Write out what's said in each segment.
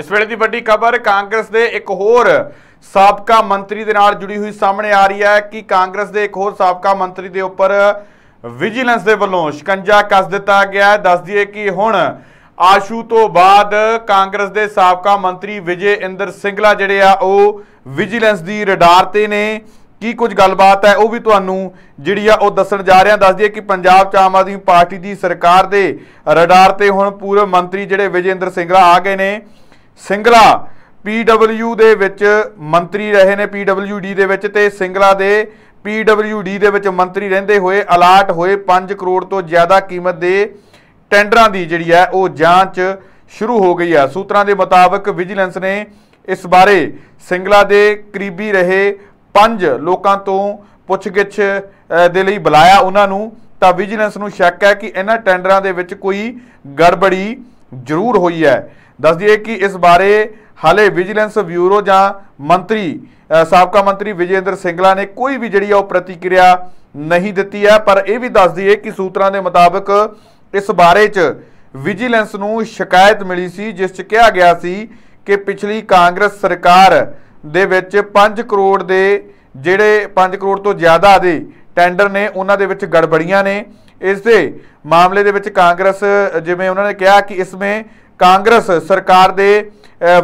ਇਸ ਵੇਲੇ ਦੀ ਵੱਡੀ ਖਬਰ ਕਾਂਗਰਸ ਦੇ ਇੱਕ ਹੋਰ ਸਾਬਕਾ ਮੰਤਰੀ ਦੇ ਨਾਲ ਜੁੜੀ ਹੋਈ ਸਾਹਮਣੇ ਆ ਰਹੀ ਹੈ ਕਿ ਕਾਂਗਰਸ ਦੇ ਇੱਕ ਹੋਰ ਸਾਬਕਾ ਮੰਤਰੀ ਦੇ ਉੱਪਰ ਵਿਜੀਲੈਂਸ ਦੇ ਵੱਲੋਂ ਸ਼ਿਕੰਜਾ ਕੱਸ ਦਿੱਤਾ ਗਿਆ ਦੱਸ ਦਈਏ ਕਿ ਹੁਣ ਆਸ਼ੂ ਤੋਂ ਬਾਅਦ ਕਾਂਗਰਸ ਦੇ ਸਾਬਕਾ ਮੰਤਰੀ ਵਿਜੇ ਇੰਦਰ ਸਿੰਘਲਾ ਜਿਹੜੇ ਆ ਉਹ ਵਿਜੀਲੈਂਸ ਦੀ ਰਡਾਰ ਤੇ ਨੇ ਕੀ ਕੁਝ ਗੱਲਬਾਤ ਹੈ ਉਹ ਵੀ ਤੁਹਾਨੂੰ ਜਿਹੜੀ ਆ ਉਹ ਦੱਸਣ ਜਾ ਰਿਹਾ ਦੱਸ ਦਈਏ ਕਿ ਪੰਜਾਬ ਚ ਆਮ ਆਦਮੀ ਪਾਰਟੀ ਦੀ ਸਰਕਾਰ ਦੇ ਰਡਾਰ ਤੇ ਹੁਣ ਪੂਰਵ ਮੰਤਰੀ ਜਿਹੜੇ ਵਿਜੇਂਦਰ ਸਿੰਘਲਾ ਆ ਗਏ ਨੇ ਸਿੰਗਲਾ ਪੀਡਬਲਯੂ ਦੇ ਵਿੱਚ ਮੰਤਰੀ ਰਹੇ ਨੇ ਪੀਡਬਲਯੂਡੀ ਦੇ ਵਿੱਚ ਤੇ ਸਿੰਗਲਾ ਦੇ ਪੀਡਬਲਯੂਡੀ ਦੇ ਵਿੱਚ ਮੰਤਰੀ ਰਹਿੰਦੇ ਹੋਏ ਅਲਾਟ ਹੋਏ 5 ਕਰੋੜ ਤੋਂ ਜ਼ਿਆਦਾ ਕੀਮਤ ਦੇ ਟੈਂਡਰਾਂ ਦੀ ਜਿਹੜੀ ਹੈ ਉਹ ਜਾਂਚ ਸ਼ੁਰੂ ਹੋ ਗਈ ਹੈ ਸੂਤਰਾਂ ਦੇ ਮੁਤਾਬਕ ਵਿਜੀਲੈਂਸ ਨੇ ਇਸ ਬਾਰੇ ਸਿੰਗਲਾ ਦੇ ਕਰੀਬੀ ਰਹੇ 5 ਲੋਕਾਂ ਤੋਂ ਪੁੱਛਗਿੱਛ ਦੇ ਲਈ ਬੁਲਾਇਆ ਉਹਨਾਂ ਨੂੰ ਤਾਂ ਵਿਜੀਲੈਂਸ ਨੂੰ ਸ਼ੱਕ ਹੈ ਕਿ ਇਹਨਾਂ ਟੈਂਡਰਾਂ ਦੇ ਵਿੱਚ ਕੋਈ ਗੜਬੜੀ ਜ਼ਰੂਰ ਹੋਈ ਹੈ ਦੱਸ ਦਈਏ ਕਿ ਇਸ ਬਾਰੇ ਹਾਲੇ ਵਿਜੀਲੈਂਸ ਬਿਊਰੋ ਜਾਂ ਮੰਤਰੀ ਸਾਬਕਾ ਮੰਤਰੀ ਵਿਜੇਂਦਰ ਸਿੰਗਲਾ ਨੇ ਕੋਈ ਵੀ ਜਿਹੜੀ ਆ ਉਹ ਪ੍ਰਤੀਕਿਰਿਆ ਨਹੀਂ ਦਿੱਤੀ ਹੈ ਪਰ ਇਹ ਵੀ ਦੱਸ ਦਈਏ ਕਿ ਸੂਤਰਾਂ ਦੇ ਮੁਤਾਬਕ ਇਸ ਬਾਰੇ 'ਚ ਵਿਜੀਲੈਂਸ ਨੂੰ ਸ਼ਿਕਾਇਤ ਮਿਲੀ ਸੀ ਜਿਸ 'ਚ ਕਿਹਾ ਗਿਆ ਸੀ ਕਿ ਪਿਛਲੀ ਕਾਂਗਰਸ ਸਰਕਾਰ ਦੇ ਵਿੱਚ 5 ਕਰੋੜ ਦੇ ਜਿਹੜੇ 5 ਕਰੋੜ ਤੋਂ ਜ਼ਿਆਦਾ ਦੇ ਟੈਂਡਰ ਨੇ ਉਹਨਾਂ ਦੇ ਵਿੱਚ ਗੜਬੜੀਆਂ ਨੇ ਇਸ ਦੇ ਮਾਮਲੇ ਦੇ ਵਿੱਚ ਕਾਂਗਰਸ ਜਿਵੇਂ ਉਹਨਾਂ ਨੇ ਕਿਹਾ ਕਿ ਇਸ ਵਿੱਚ ਕਾਂਗਰਸ ਸਰਕਾਰ ਦੇ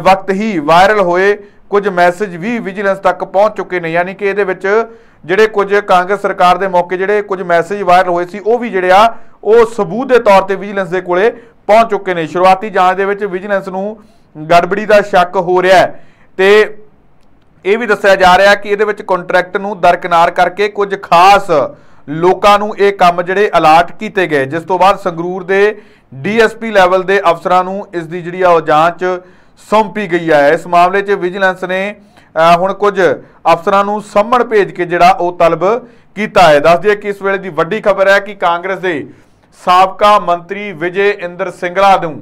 ਵਕਤ ਹੀ ਵਾਇਰਲ ਹੋਏ ਕੁਝ ਮੈਸੇਜ ਵੀ ਵਿਜੀਲੈਂਸ ਤੱਕ ਪਹੁੰਚ ਚੁੱਕੇ ਨੇ ਯਾਨੀ ਕਿ ਇਹਦੇ ਵਿੱਚ ਜਿਹੜੇ ਕੁਝ ਕਾਂਗਰਸ ਸਰਕਾਰ ਦੇ ਮੌਕੇ ਜਿਹੜੇ ਕੁਝ ਮੈਸੇਜ ਵਾਇਰਲ ਹੋਏ ਸੀ ਉਹ ਵੀ ਜਿਹੜੇ ਆ ਉਹ ਸਬੂਤ ਦੇ ਤੌਰ ਤੇ ਵਿਜੀਲੈਂਸ ਦੇ ਕੋਲੇ ਪਹੁੰਚ ਚੁੱਕੇ ਨੇ ਸ਼ੁਰੂਆਤੀ ਜਾਂਚ ਦੇ ਵਿੱਚ ਵਿਜੀਲੈਂਸ ਨੂੰ ਗੜਬੜੀ ਦਾ ਸ਼ੱਕ ਹੋ ਰਿਹਾ ਤੇ ਇਹ ਵੀ ਦੱਸਿਆ ਜਾ ਰਿਹਾ ਕਿ ਇਹਦੇ ਵਿੱਚ ਕੰਟਰੈਕਟ ਨੂੰ ਦਰਕਿਨਾਰ ਕਰਕੇ ਕੁਝ ਖਾਸ ਲੋਕਾਂ ਨੂੰ ਇਹ ਕੰਮ ਜਿਹੜੇ ਅਲਰਟ ਕੀਤੇ ਗਏ ਜਿਸ ਤੋਂ ਬਾਅਦ ਸੰਗਰੂਰ ਦੇ ਡੀਐਸਪੀ ਲੈਵਲ ਦੇ ਅਫਸਰਾਂ ਨੂੰ ਇਸ ਦੀ ਜਿਹੜੀ ਆ ਉਹ ਜਾਂਚ ਸੌਂਪੀ ਗਈ ਹੈ ਇਸ ਮਾਮਲੇ 'ਚ ਵਿਜੀਲੈਂਸ ਨੇ ਹੁਣ ਕੁਝ ਅਫਸਰਾਂ ਨੂੰ ਸੰਮਣ ਭੇਜ ਕੇ ਜਿਹੜਾ ਉਹ ਤਲਬ ਕੀਤਾ ਹੈ ਦੱਸ ਦਈਏ ਕਿ ਇਸ ਵੇਲੇ ਦੀ ਵੱਡੀ ਖਬਰ ਹੈ ਕਿ ਕਾਂਗਰਸ ਦੇ ਸਾਬਕਾ ਮੰਤਰੀ ਵਿਜੇ ਇੰਦਰ ਸਿੰਗਲਾ ਨੂੰ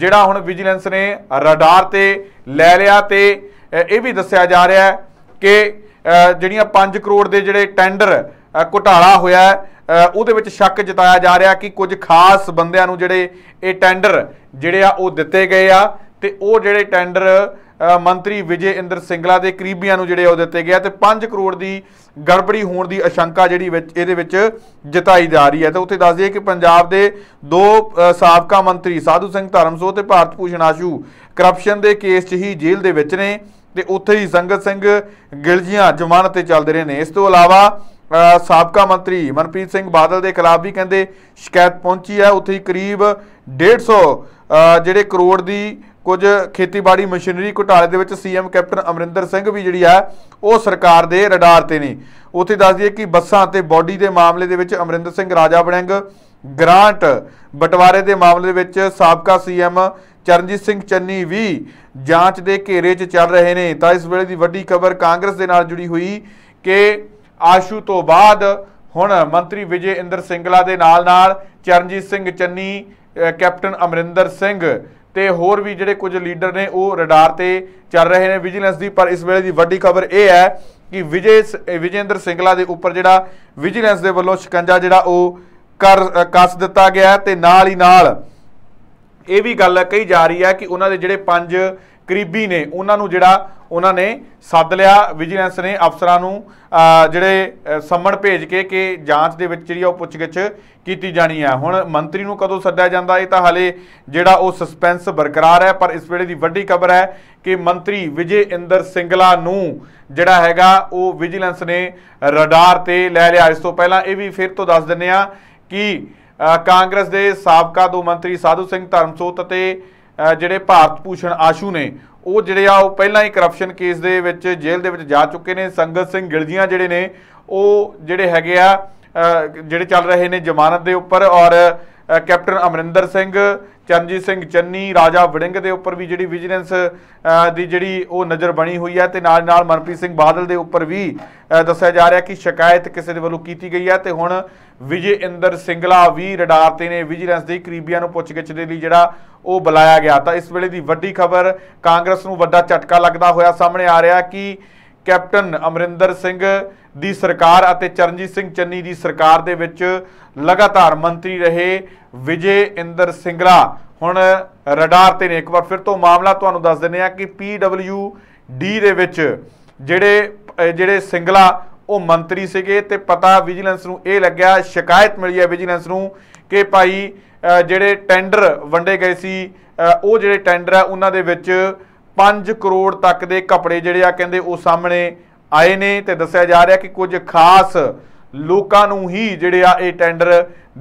ਜਿਹੜਾ ਹੁਣ ਵਿਜੀਲੈਂਸ ਨੇ ਰਡਾਰ ਤੇ ਲੈ ਲਿਆ ਤੇ ਇਹ ਵੀ ਦੱਸਿਆ ਜਾ ਰਿਹਾ ਹੈ ਕਿ ਜਿਹੜੀਆਂ 5 ਕਰੋੜ ਦੇ ਜਿਹੜੇ ਟੈਂਡਰ ਘੁਟਾਲਾ ਹੋਇਆ ਉਹਦੇ ਵਿੱਚ ਸ਼ੱਕ ਜਤਾਇਆ ਜਾ ਰਿਹਾ ਕਿ ਕੁਝ ਖਾਸ ਬੰਦਿਆਂ ਨੂੰ ਜਿਹੜੇ ਇਹ ਟੈਂਡਰ ਜਿਹੜੇ ਆ ਉਹ ਦਿੱਤੇ ਗਏ ਆ ਤੇ ਉਹ ਜਿਹੜੇ ਟੈਂਡਰ ਮੰਤਰੀ ਵਿਜੇ ਇੰਦਰ ਸਿੰਗਲਾ ਦੇ ਕਰੀਬੀਆਂ ਨੂੰ ਜਿਹੜੇ ਉਹ ਦਿੱਤੇ ਗਏ ਤੇ 5 ਕਰੋੜ ਦੀ ਗੜਬੜੀ ਹੋਣ ਦੀ ਅਸ਼ੰਕਾ ਜਿਹੜੀ ਵਿੱਚ ਇਹਦੇ ਵਿੱਚ ਜਤਾਈ ਜਾ ਰਹੀ ਹੈ ਤੇ ਉੱਥੇ ਦੱਸ ਦਈਏ ਕਿ ਪੰਜਾਬ ਦੇ ਦੋ ਸਾਬਕਾ ਮੰਤਰੀ ਸਾਧੂ ਸਿੰਘ ਧਰਮਸੋਹ ਤੇ ਭਾਰਤ ਭੂਸ਼ਣ ਆਸ਼ੂ ਕਰਪਸ਼ਨ ਦੇ ਕੇਸ 'ਚ ਹੀ ਜੇਲ੍ਹ ਦੇ ਵਿੱਚ ਨੇ ਤੇ ਉੱਥੇ ਹੀ ਸੰਗਤ ਸਿੰਘ ਗਿਲਜੀਆਂ ਜ਼ਮਾਨਤ ਤੇ ਚੱਲਦੇ ਰਹੇ ਨੇ ਇਸ ਤੋਂ ਇਲਾਵਾ ਸਾਬਕਾ ਮੰਤਰੀ ਮਨਪ੍ਰੀਤ ਸਿੰਘ ਬਾਦਲ ਦੇ ਖਿਲਾਫ ਵੀ ਕਹਿੰਦੇ ਸ਼ਿਕਾਇਤ ਪਹੁੰਚੀ ਹੈ ਉੱਥੇ ਹੀ ਕਰੀਬ 150 ਜਿਹੜੇ ਕਰੋੜ ਦੀ ਕੁਝ ਖੇਤੀਬਾੜੀ ਮਸ਼ੀਨਰੀ ਘੁਟਾਲੇ ਦੇ ਵਿੱਚ ਸੀਐਮ ਕੈਪਟਨ ਅਮਰਿੰਦਰ ਸਿੰਘ ਵੀ ਜਿਹੜੀ ਆ ਉਹ ਸਰਕਾਰ ਦੇ ਰਡਾਰ ਤੇ ਨੇ ਉੱਥੇ ਦੱਸ ਦਈਏ ਕਿ ਬੱਸਾਂ ਤੇ ਬੋਡੀ ਦੇ ਮਾਮਲੇ ਦੇ ਵਿੱਚ ਅਮਰਿੰਦਰ ਸਿੰਘ ਰਾਜਾ ਬਣਿੰਗ ਗ੍ਰਾਂਟ ਬਟਵਾਰੇ ਦੇ ਮਾਮਲੇ ਦੇ ਵਿੱਚ ਸਾਬਕਾ ਸੀਐਮ ਚਰਨਜੀਤ ਸਿੰਘ ਚੰਨੀ ਵੀ ਜਾਂਚ ਦੇ ਘੇਰੇ 'ਚ ਚੱਲ ਰਹੇ ਨੇ ਤਾਂ ਇਸ ਵੇਲੇ ਦੀ ਵੱਡੀ ਖਬਰ ਕਾਂਗਰਸ ਦੇ ਨਾਲ ਜੁੜੀ ਹੋਈ ਕਿ ਆਸ਼ੂ ਤੋਂ ਬਾਅਦ ਹੁਣ ਮੰਤਰੀ ਵਿਜੇ ਇੰਦਰ ਸਿੰਗਲਾ ਦੇ ਨਾਲ ਨਾਲ ਚਰਨਜੀਤ ਸਿੰਘ ਚੰਨੀ ਕੈਪਟਨ ਅਮਰਿੰਦਰ ਸਿੰਘ ਤੇ ਹੋਰ ਵੀ ਜਿਹੜੇ ਕੁਝ ਲੀਡਰ ਨੇ ਉਹ ਰਡਾਰ ਤੇ ਚੱਲ ਰਹੇ ਨੇ ਵਿਜੀਲੈਂਸ ਦੀ ਪਰ ਇਸ ਵੇਲੇ ਦੀ ਵੱਡੀ ਖਬਰ ਇਹ ਹੈ ਕਿ ਵਿਜੇ ਵਿਜੇਂਦਰ ਸਿੰਗਲਾ ਦੇ ਉੱਪਰ ਜਿਹੜਾ ਵਿਜੀਲੈਂਸ ਦੇ ਵੱਲੋਂ ਸ਼ਿਕੰਜਾ ਜਿਹੜਾ ਉਹ ਕਰ ਕੱਸ ਦਿੱਤਾ ਗਿਆ ਤੇ ਨਾਲ ਹੀ ਨਾਲ ਇਹ ਵੀ ਗੱਲ ਕਹੀ ਜਾ ਰਹੀ ਹੈ ਕਿ ਉਹਨਾਂ ਦੇ ਜਿਹੜੇ ਪੰਜ ਕਰੀਬੀ ਨੇ ਉਹਨਾਂ ਨੂੰ ਜਿਹੜਾ ਉਹਨਾਂ ਨੇ ਸੱਦ ਲਿਆ ਵਿਜੀਲੈਂਸ ਨੇ ਅਫਸਰਾਂ ਨੂੰ ਜਿਹੜੇ ਸੰਮਣ ਭੇਜ ਕੇ ਕਿ ਜਾਂਚ ਦੇ ਵਿੱਚ ਜਿਹੜੀ ਉਹ ਪੁੱਛਗਿੱਛ ਕੀਤੀ ਜਾਣੀ ਹੈ ਹੁਣ ਮੰਤਰੀ ਨੂੰ ਕਦੋਂ ਸੱਦਿਆ ਜਾਂਦਾ ਇਹ ਤਾਂ ਹਲੇ ਜਿਹੜਾ ਉਹ ਸਸਪੈਂਸ ਬਰਕਰਾਰ ਹੈ ਪਰ ਇਸ ਵੇਲੇ ਦੀ ਵੱਡੀ ਖਬਰ ਹੈ ਕਿ ਮੰਤਰੀ ਵਿਜੇ ਇੰਦਰ ਸਿੰਗਲਾ ਨੂੰ ਜਿਹੜਾ ਹੈਗਾ ਉਹ ਵਿਜੀਲੈਂਸ ਨੇ ਰਡਾਰ ਤੇ ਲੈ ਲਿਆ ਇਸ ਤੋਂ ਪਹਿਲਾਂ ਇਹ ਵੀ ਫਿਰ ਤੋਂ ਦੱਸ ਦਿੰਨੇ ਆ ਕਿ ਕਾਂਗਰਸ ਦੇ ਸਾਬਕਾ ਦੋ ਮੰਤਰੀ ਸਾਧੂ ਸਿੰਘ ਧਰਮਸੋਤ ਅਤੇ ਜਿਹੜੇ ਭਾਰਤ ਭੂਸ਼ਣ ਆਸ਼ੂ ਨੇ ਉਹ ਜਿਹੜੇ ਆ ਉਹ ਪਹਿਲਾਂ ਹੀ ਕਰਪਸ਼ਨ ਕੇਸ ਦੇ ਵਿੱਚ ਜੇਲ੍ਹ ਦੇ ਵਿੱਚ ਜਾ ਚੁੱਕੇ ਨੇ ਸੰਗਤ ਸਿੰਘ ਗਿਲਜੀਆਂ ਜਿਹੜੇ ਨੇ ਉਹ ਜਿਹੜੇ ਹੈਗੇ ਆ ਜਿਹੜੇ ਚੱਲ ਰਹੇ ਨੇ ਜ਼ਮਾਨਤ ਦੇ ਉੱਪਰ ਔਰ ਕੈਪਟਨ ਅਮਰਿੰਦਰ ਸਿੰਘ ਚਰਨਜੀਤ ਸਿੰਘ ਚੰਨੀ ਰਾਜਾ ਵੜਿੰਗ ਦੇ ਉੱਪਰ ਵੀ ਜਿਹੜੀ ਵਿਜੀਲੈਂਸ ਦੀ ਜਿਹੜੀ ਉਹ ਨਜ਼ਰ ਬਣੀ ਹੋਈ ਹੈ ਤੇ ਨਾਲ ਨਾਲ ਮਨਪ੍ਰੀਤ ਸਿੰਘ ਬਾਦਲ ਦੇ ਉੱਪਰ ਵੀ ਦੱਸਿਆ ਜਾ ਰਿਹਾ ਕਿ ਸ਼ਿਕਾਇਤ ਕਿਸੇ ਦੇ ਵੱਲੋਂ ਕੀਤੀ ਗਈ ਹੈ ਤੇ ਹੁਣ ਵਿਜੇ ਇੰਦਰ ਸਿੰਗਲਾ ਵੀ ਰਡਾਰ ਤੇ ਨੇ ਵਿਜੀਲੈਂਸ ਦੇ ਕਰੀਬੀਆਂ ਨੂੰ ਪੁੱਛਗਿੱਛ ਦੇ ਲਈ ਜਿਹੜਾ ਉਹ ਬੁਲਾਇਆ ਗਿਆ ਤਾਂ ਇਸ ਵੇਲੇ ਦੀ ਵੱਡੀ ਖਬਰ ਕਾਂਗਰਸ ਨੂੰ ਵੱਡਾ ਝਟਕਾ ਲੱਗਦਾ ਹੋਇਆ ਸਾਹਮਣੇ ਆ ਰਿਹਾ ਕਿ ਕੈਪਟਨ ਅਮਰਿੰਦਰ ਸਿੰਘ ਦੀ ਸਰਕਾਰ ਅਤੇ ਚਰਨਜੀਤ ਸਿੰਘ ਚੰਨੀ ਦੀ ਸਰਕਾਰ ਦੇ ਵਿੱਚ ਲਗਾਤਾਰ ਮੰਤਰੀ ਰਹੇ ਵਿਜੇ ਇੰਦਰ ਸਿੰਗਲਾ ਹੁਣ ਰਡਾਰ ਤੇ ਨੇ ਇੱਕ ਵਾਰ ਫਿਰ ਤੋਂ ਮਾਮਲਾ ਤੁਹਾਨੂੰ ਦੱਸ ਦਿੰਨੇ ਆ ਕਿ ਪੀਡਬਲਯੂ ਡੀ ਦੇ ਵਿੱਚ ਜਿਹੜੇ ਜਿਹੜੇ ਸਿੰਗਲਾ ਉਹ ਮੰਤਰੀ ਸੀਗੇ ਤੇ ਪਤਾ ਵਿਜੀਲੈਂਸ ਨੂੰ ਇਹ ਲੱਗਿਆ ਸ਼ਿਕਾਇਤ ਮਿਲੀ ਹੈ ਵਿਜੀਲੈਂਸ ਨੂੰ ਕਿ ਭਾਈ ਜਿਹੜੇ ਟੈਂਡਰ ਵੰਡੇ ਗਏ ਸੀ ਉਹ ਜਿਹੜੇ ਟੈਂਡਰ ਆ ਉਹਨਾਂ ਦੇ ਵਿੱਚ 5 ਕਰੋੜ ਤੱਕ ਦੇ ਕਪੜੇ ਜਿਹੜੇ ਆ ਕਹਿੰਦੇ ਉਹ ਸਾਹਮਣੇ ਆਏ ਨੇ ਤੇ ਦੱਸਿਆ ਜਾ ਰਿਹਾ ਕਿ ਕੁਝ ਖਾਸ ਲੋਕਾਂ ਨੂੰ ਹੀ ਜਿਹੜੇ ਆ ਇਹ ਟੈਂਡਰ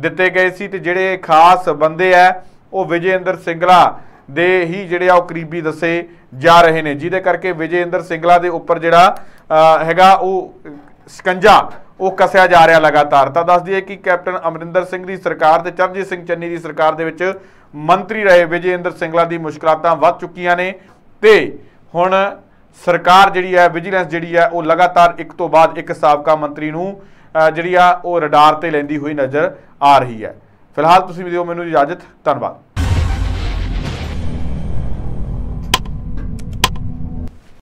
ਦਿੱਤੇ ਗਏ ਸੀ ਤੇ ਜਿਹੜੇ ਖਾਸ ਬੰਦੇ ਆ ਉਹ ਵਿਜੇਂਦਰ ਸਿੰਘਲਾ ਦੇ ਹੀ ਜਿਹੜੇ ਆ ਉਹ ਕਰੀਬੀ ਦੱਸੇ ਜਾ ਰਹੇ ਨੇ ਜਿਹਦੇ ਕਰਕੇ ਵਿਜੇਂਦਰ ਸਿੰਘਲਾ ਦੇ ਉੱਪਰ ਜਿਹੜਾ ਹੈਗਾ ਉਹ ਸਕੰਜਾ ਉਹ ਕਸਿਆ ਜਾ ਰਿਹਾ ਲਗਾਤਾਰ ਤਾਂ ਦੱਸ ਦਈਏ ਕਿ ਕੈਪਟਨ ਅਮਰਿੰਦਰ ਸਿੰਘ ਦੀ ਸਰਕਾਰ ਤੇ ਚਰਨਜੀਤ ਸਿੰਘ ਚੰਨੀ ਦੀ ਸਰਕਾਰ ਦੇ ਵਿੱਚ ਮੰਤਰੀ ਰਹੇ ਵਿਜੇਂਦਰ ਸਿੰਘਲਾ ਦੀ ਮੁਸ਼ਕਲਾਂ ਵੱਧ ਚੁੱਕੀਆਂ ਨੇ ਤੇ ਹੁਣ ਸਰਕਾਰ ਜਿਹੜੀ ਹੈ ਵਿਜੀਲੈਂਸ ਜਿਹੜੀ ਹੈ ਉਹ ਲਗਾਤਾਰ ਇੱਕ ਤੋਂ ਬਾਅਦ ਇੱਕ ਸਾਬਕਾ ਮੰਤਰੀ ਨੂੰ ਜਿਹੜੀ ਆ ਉਹ ਰਡਾਰ ਤੇ ਲੈਂਦੀ ਹੋਈ ਨਜ਼ਰ ਆ ਰਹੀ ਹੈ ਫਿਲਹਾਲ ਤੁਸੀਂ ਦਿਓ ਮੈਨੂੰ ਇਜਾਜ਼ਤ ਧੰਨਵਾਦ